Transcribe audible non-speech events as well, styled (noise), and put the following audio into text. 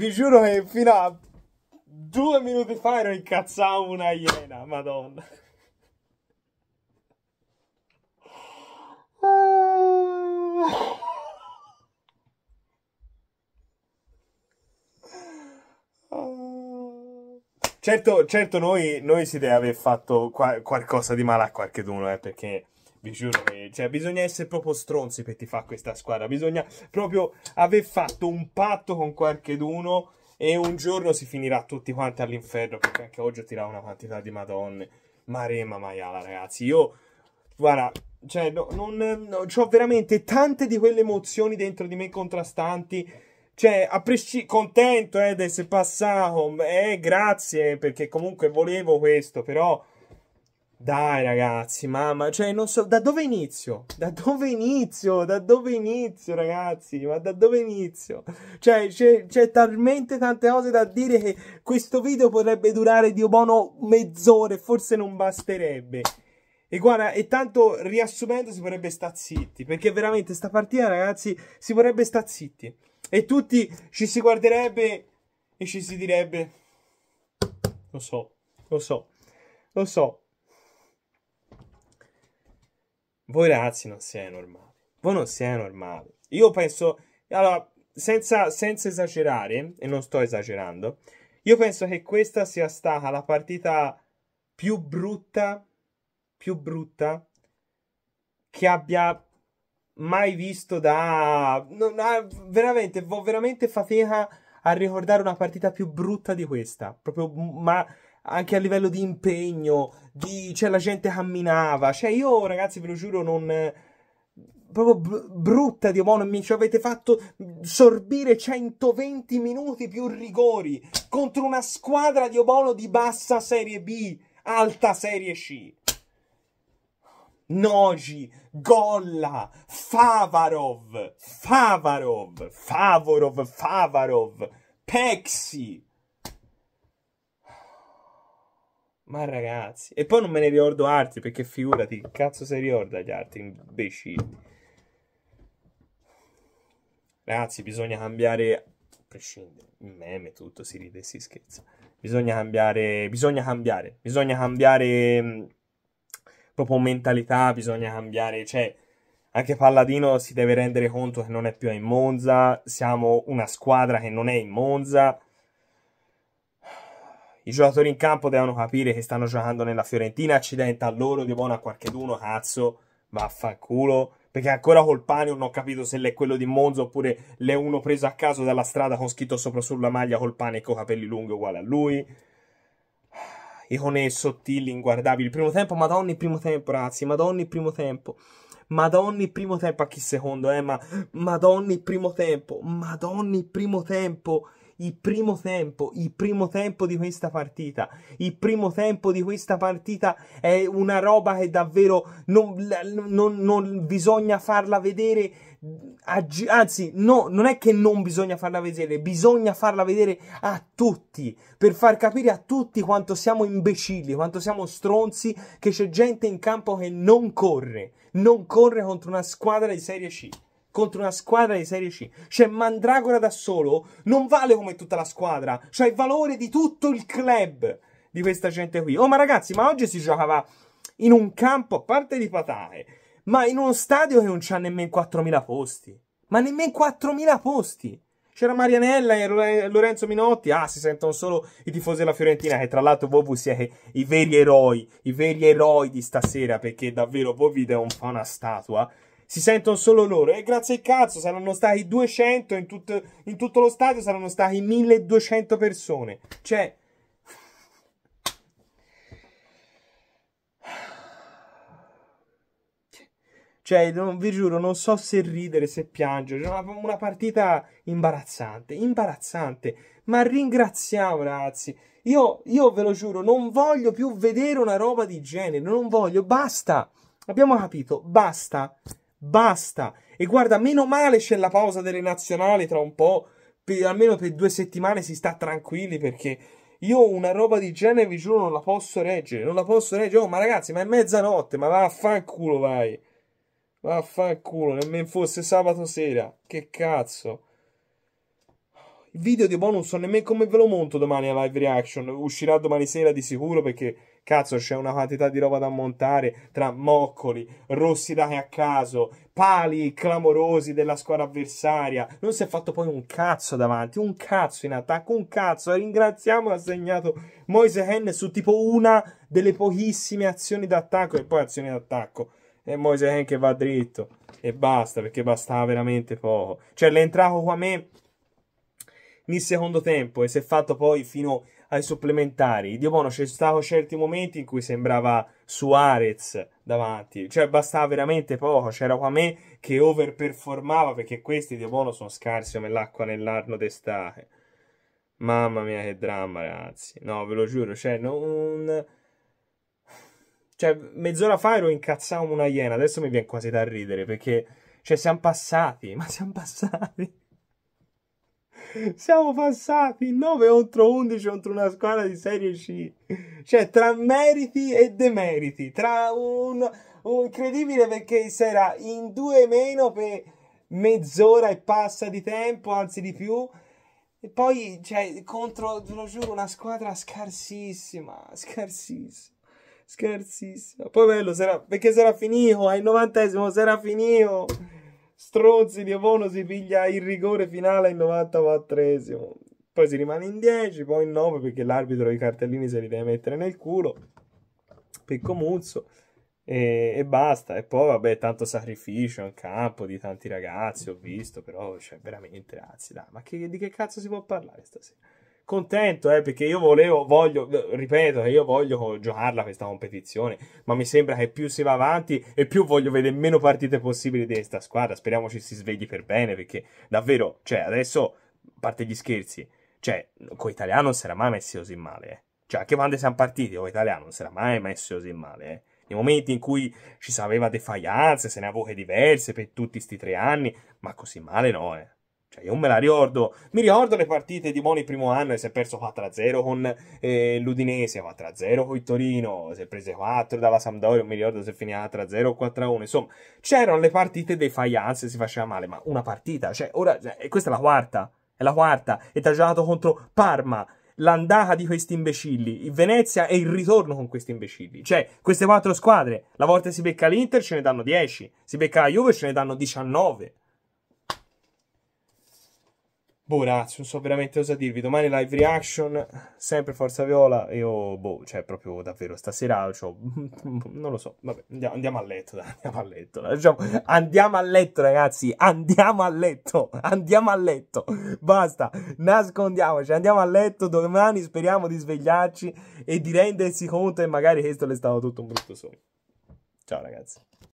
vi giuro che fino a due minuti fa ero incazzato una iena, madonna. Certo, certo noi, noi si deve aver fatto qual qualcosa di male a qualcuno, eh, perché vi giuro che cioè, bisogna essere proprio stronzi per ti fare questa squadra, bisogna proprio aver fatto un patto con qualcheduno e un giorno si finirà tutti quanti all'inferno perché anche oggi ho tirato una quantità di madonne. Ma maiala ragazzi, io guarda, cioè, no, non, no, ho veramente tante di quelle emozioni dentro di me contrastanti. Cioè, a prescindere, contento eh, di essere passato, eh, grazie, perché comunque volevo questo, però dai ragazzi, mamma, cioè non so da dove inizio? Da dove inizio? Da dove inizio, ragazzi? Ma da dove inizio? Cioè, c'è, c'è talmente tante cose da dire che questo video potrebbe durare Dio buono mezz'ora, forse non basterebbe. E guarda, e tanto riassumendo si vorrebbe sta zitti, perché veramente sta partita, ragazzi, si vorrebbe sta zitti. E tutti ci si guarderebbe e ci si direbbe lo so, lo so, lo so. voi ragazzi non siete normali. Voi non siete normali. Io penso, allora, senza, senza esagerare, e non sto esagerando, io penso che questa sia stata la partita più brutta, più brutta che abbia mai visto da... Non, ah, veramente, ho veramente fatica a ricordare una partita più brutta di questa. Proprio, ma anche a livello di impegno, di, cioè la gente camminava, cioè io ragazzi ve lo giuro non proprio br- brutta di mi ci avete fatto sorbire 120 minuti più rigori contro una squadra di Obono di bassa serie B, alta serie C. Nogi, Golla, Favarov, Favarov, Favorov, Favarov, Pexi, Ma ragazzi, e poi non me ne ricordo altri perché figurati, cazzo se ricorda gli altri imbecilli. Ragazzi, bisogna cambiare, a prescindere, il meme, tutto, si ride e si scherza. Bisogna cambiare, bisogna cambiare, bisogna cambiare mh, mm, proprio mentalità, bisogna cambiare, cioè anche Palladino si deve rendere conto che non è più in Monza, siamo una squadra che non è in Monza i giocatori in campo devono capire che stanno giocando nella Fiorentina, accidenta a loro, di buono a qualcheduno, cazzo, vaffanculo. Perché ancora col pane non ho capito se l'è quello di Monza oppure l'è uno preso a caso dalla strada con scritto sopra sulla maglia col pane e con capelli lunghi uguale a lui. Ah, Icone sottili, inguardabili. Il primo tempo, madonna il primo tempo, ragazzi, madonna il primo tempo. Madonna il primo tempo, a chi secondo, eh, ma madonna il primo tempo, madonna il primo tempo il primo tempo, il primo tempo di questa partita, il primo tempo di questa partita è una roba che davvero non, non, non bisogna farla vedere, anzi no, non è che non bisogna farla vedere, bisogna farla vedere a tutti, per far capire a tutti quanto siamo imbecilli, quanto siamo stronzi, che c'è gente in campo che non corre, non corre contro una squadra di Serie C contro una squadra di Serie C. Cioè, Mandragora da solo non vale come tutta la squadra. Cioè, il valore di tutto il club di questa gente qui. Oh, ma ragazzi, ma oggi si giocava in un campo a parte di patate, ma in uno stadio che non c'ha nemmeno 4.000 posti. Ma nemmeno 4.000 posti. C'era Marianella e Lorenzo Minotti. Ah, si sentono solo i tifosi della Fiorentina, che tra l'altro voi, siete i veri eroi, i veri eroi di stasera, perché davvero voi vi devo fare una statua si sentono solo loro. E grazie al cazzo saranno stati 200 in, tut- in tutto lo stadio, saranno stati 1200 persone. Cioè... Cioè, non, vi giuro, non so se ridere, se piangere. Una, una partita imbarazzante, imbarazzante. Ma ringraziamo, ragazzi. Io, io ve lo giuro, non voglio più vedere una roba di genere. Non voglio, basta. Abbiamo capito, basta. Basta. E guarda, meno male c'è la pausa delle nazionali tra un po'. Per, almeno per due settimane si sta tranquilli perché io una roba di genere, vi giuro, non la posso reggere. Non la posso reggere. Oh, ma ragazzi, ma è mezzanotte. Ma vaffanculo, vai. Vaffanculo, nemmeno fosse sabato sera. Che cazzo. Il video di bonus non nemmeno come ve lo monto domani a live reaction. Uscirà domani sera di sicuro perché cazzo c'è una quantità di roba da montare tra moccoli, rossi dati a caso, pali clamorosi della squadra avversaria. Non si è fatto poi un cazzo davanti, un cazzo in attacco, un cazzo. Ringraziamo, ha segnato Moise Hen su tipo una delle pochissime azioni d'attacco e poi azioni d'attacco. E Moise Hen che va dritto e basta perché bastava veramente poco. Cioè l'entrato qua a me nel secondo tempo e si è fatto poi fino ai supplementari. Dio buono c'è stato certi momenti in cui sembrava Suarez davanti, cioè bastava veramente poco. C'era qua me che overperformava perché questi Dio buono sono scarsi come l'acqua nell'arno d'estate. Mamma mia che dramma, ragazzi. No, ve lo giuro, cioè non cioè mezz'ora fa ero incazzato una iena, adesso mi viene quasi da ridere perché cioè siamo passati, ma siamo passati. Siamo passati 9 contro 11 contro una squadra di Serie C. Cioè, tra meriti e demeriti. Tra un, un incredibile perché si era in due meno per mezz'ora e passa di tempo, anzi di più. E poi, cioè, contro, ve lo giuro, una squadra scarsissima, scarsissima, scarsissima. Poi bello, sarà, perché sarà finito, oh, al novantesimo sarà finito. Oh stronzi di Ovono si piglia il rigore finale al 94esimo. Poi si rimane in 10, poi in 9 perché l'arbitro i cartellini se li deve mettere nel culo. Picco Muzzo. E, e, basta. E poi, vabbè, tanto sacrificio in campo di tanti ragazzi, ho visto, però, cioè, veramente, anzi, dai, ma che, di che cazzo si può parlare stasera? contento, eh, perché io volevo, voglio, ripeto, io voglio giocarla questa competizione, ma mi sembra che più si va avanti e più voglio vedere meno partite possibili di questa squadra. Speriamo ci si svegli per bene, perché davvero, cioè, adesso, a parte gli scherzi, cioè, con Italiano non si era mai messi così male, eh. Cioè, anche quando siamo partiti con Italiano non si era mai messo così male, eh nei momenti in cui ci sapeva defaianze, se ne ha voce diverse per tutti questi tre anni, ma così male no, eh. Cioè, io me la ricordo. Mi ricordo le partite di Moni primo anno e si è perso 4-0 con eh, l'Udinese, 4-0 con il Torino, si è prese 4 dalla Sampdoria, mi ricordo se finiva 4-0 o 4-1. Insomma, c'erano le partite dei faianze, si faceva male, ma una partita, cioè, ora, cioè, questa è la quarta, è la quarta, e ti giocato contro Parma, l'andata di questi imbecilli, il Venezia e il ritorno con questi imbecilli. Cioè, queste quattro squadre, la volta si becca l'Inter ce ne danno 10, si becca la Juve ce ne danno 19. Boh, ragazzi, non so veramente cosa dirvi. Domani live reaction, sempre Forza Viola. Io, boh, cioè, proprio davvero stasera, cioè, (laughs) non lo so. Vabbè, andiamo, (laughs) andiamo a letto, dai, andiamo a letto. Diciamo, andiamo a letto, ragazzi, andiamo a letto, (laughs) andiamo a letto. Basta, nascondiamoci, andiamo a letto. Domani speriamo di svegliarci e di rendersi conto e magari questo è stato tutto un brutto sogno. Ciao, ragazzi.